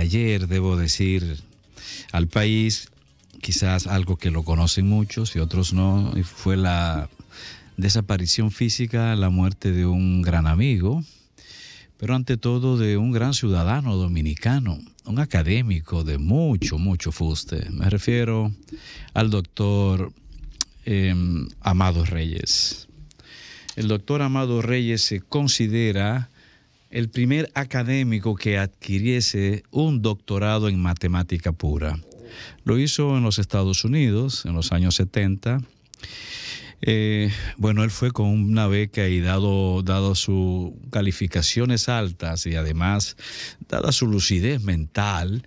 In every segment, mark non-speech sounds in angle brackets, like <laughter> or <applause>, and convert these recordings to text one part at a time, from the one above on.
ayer, debo decir, al país, quizás algo que lo conocen muchos y otros no, fue la desaparición física, la muerte de un gran amigo, pero ante todo de un gran ciudadano dominicano, un académico de mucho, mucho fuste. Me refiero al doctor em, Amado Reyes. El doctor Amado Reyes se considera el primer académico que adquiriese un doctorado en matemática pura. Lo hizo en los Estados Unidos en los años 70. Eh, bueno, él fue con una beca y dado, dado sus calificaciones altas y además dada su lucidez mental,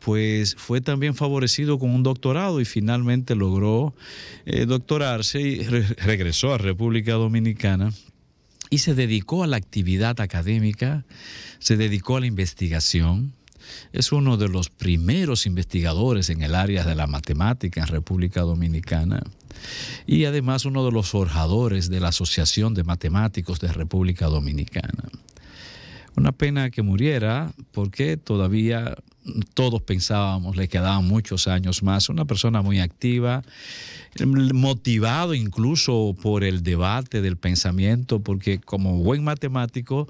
pues fue también favorecido con un doctorado y finalmente logró eh, doctorarse y regresó a República Dominicana y se dedicó a la actividad académica, se dedicó a la investigación. Es uno de los primeros investigadores en el área de la matemática en República Dominicana y además uno de los forjadores de la Asociación de Matemáticos de República Dominicana. Una pena que muriera porque todavía todos pensábamos le quedaban muchos años más, una persona muy activa, motivado incluso por el debate del pensamiento, porque como buen matemático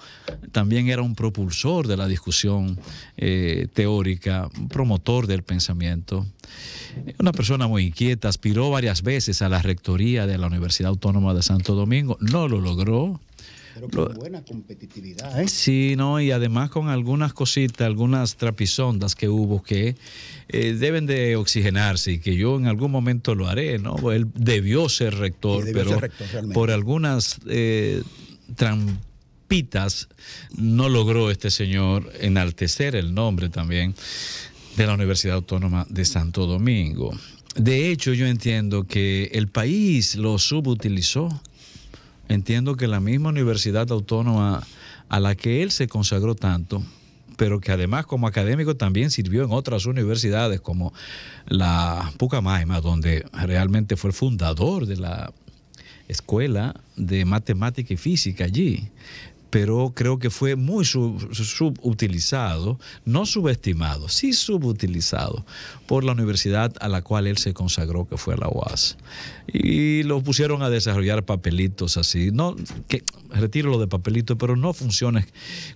también era un propulsor de la discusión eh, teórica, promotor del pensamiento. Una persona muy inquieta, aspiró varias veces a la rectoría de la Universidad Autónoma de Santo Domingo, no lo logró, pero con buena competitividad. ¿eh? Sí, no, y además con algunas cositas, algunas trapisondas que hubo que eh, deben de oxigenarse y que yo en algún momento lo haré, ¿no? Él debió ser rector, pero por algunas eh, trampitas no logró este señor enaltecer el nombre también de la Universidad Autónoma de Santo Domingo. De hecho, yo entiendo que el país lo subutilizó entiendo que la misma universidad autónoma a la que él se consagró tanto, pero que además como académico también sirvió en otras universidades como la Pucamaima, donde realmente fue el fundador de la escuela de matemática y física allí pero creo que fue muy subutilizado, no subestimado, sí subutilizado por la universidad a la cual él se consagró, que fue la UAS. Y lo pusieron a desarrollar papelitos así, no, que, retiro lo de papelitos, pero no funciona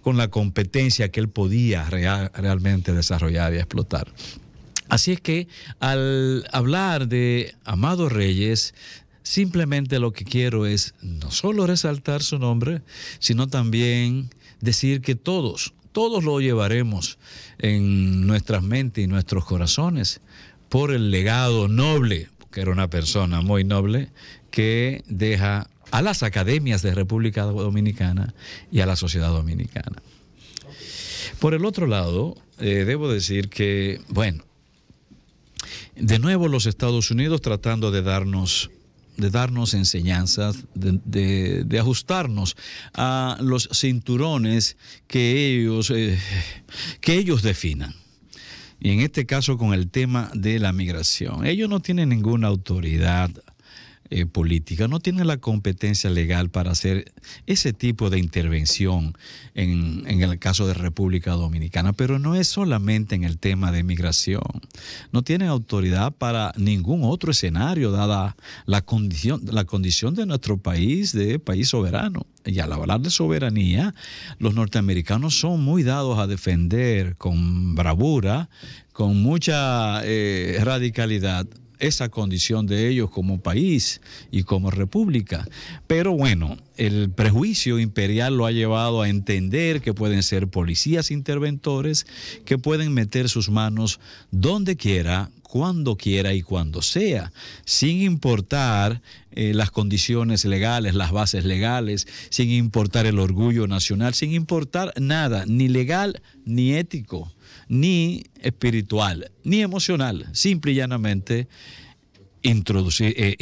con la competencia que él podía realmente desarrollar y explotar. Así es que al hablar de Amado Reyes, Simplemente lo que quiero es no solo resaltar su nombre, sino también decir que todos, todos lo llevaremos en nuestras mentes y nuestros corazones por el legado noble, que era una persona muy noble, que deja a las academias de República Dominicana y a la sociedad dominicana. Por el otro lado, eh, debo decir que, bueno, de nuevo los Estados Unidos tratando de darnos de darnos enseñanzas, de, ajustarnos a los cinturones que ellos, eh, que ellos definan y en este caso con el tema de la migración. Ellos no tienen ninguna autoridad eh, política, no tiene la competencia legal para hacer ese tipo de intervención en, el caso de República Dominicana, pero no es solamente en el tema de migración, no tiene autoridad para ningún otro escenario, dada la condición, la condición de nuestro país de país soberano. Y al hablar de soberanía, los norteamericanos son muy dados a defender con bravura, con mucha eh, radicalidad, esa condición de ellos como país y como república. Pero bueno, el prejuicio imperial lo ha llevado a entender que pueden ser policías interventores, que pueden meter sus manos donde quiera cuando quiera y cuando sea, sin importar eh, las condiciones legales, las bases legales, sin importar el orgullo nacional, sin importar nada, ni legal, ni ético, ni espiritual, ni emocional, simple y llanamente introducir, eh,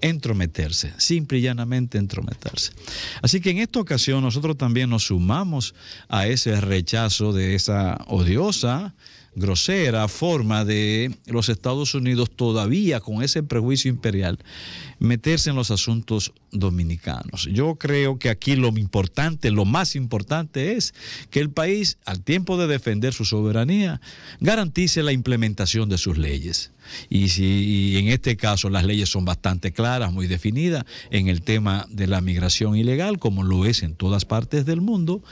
entrometerse, simple y llanamente entrometerse. Así que en esta ocasión nosotros también nos sumamos a ese rechazo de esa odiosa grosera forma de los Estados Unidos todavía con ese prejuicio imperial meterse en los asuntos dominicanos. Yo creo que aquí lo importante, lo más importante es que el país, al tiempo de defender su soberanía, garantice la implementación de sus leyes. Y si en este caso las leyes son bastante claras, muy definidas en el tema de la migración ilegal, como lo es en todas partes del mundo,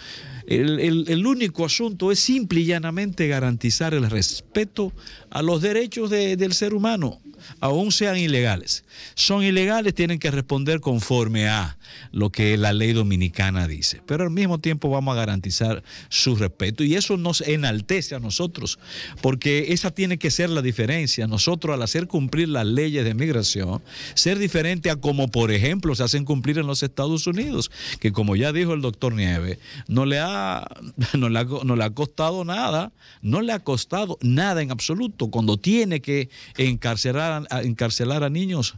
el, el, único asunto es simple y llanamente garantizar el respeto a los derechos del ser humano aún sean ilegales, son ilegales, tienen que responder conforme a lo que la ley dominicana dice. Pero al mismo tiempo vamos a garantizar su respeto y eso nos enaltece a nosotros, porque esa tiene que ser la diferencia. Nosotros al hacer cumplir las leyes de migración, ser diferente a como por ejemplo se hacen cumplir en los Estados Unidos, que como ya dijo el doctor Nieve, no le ha, <laughs> no le ha, no le ha costado nada, no le ha costado nada en absoluto cuando tiene que encarcelar encarcelar a niños,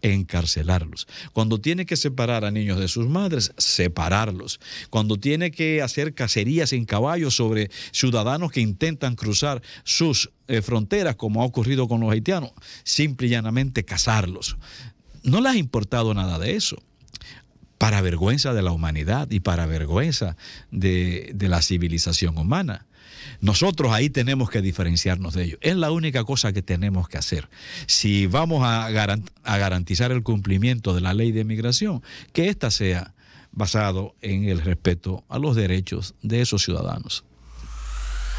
encarcelarlos. Cuando tiene que separar a niños de sus madres, separarlos. Cuando tiene que hacer cacerías en caballos sobre ciudadanos que intentan cruzar sus eh, fronteras, como ha ocurrido con los haitianos, simple y llanamente cazarlos. No les ha importado nada de eso para vergüenza de la humanidad y para vergüenza de, la civilización humana. Nosotros ahí tenemos que diferenciarnos de ellos. Es la única cosa que tenemos que hacer. Si vamos a garantizar el cumplimiento de la ley de migración, que ésta sea basado en el respeto a los derechos de esos ciudadanos.